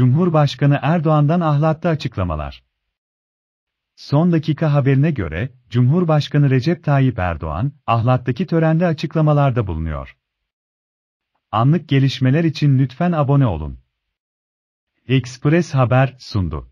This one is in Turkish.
Cumhurbaşkanı Erdoğan'dan ahlatta açıklamalar. Son dakika haberine göre, Cumhurbaşkanı Recep Tayyip Erdoğan, ahlattaki törende açıklamalarda bulunuyor. Anlık gelişmeler için lütfen abone olun. Express Haber sundu.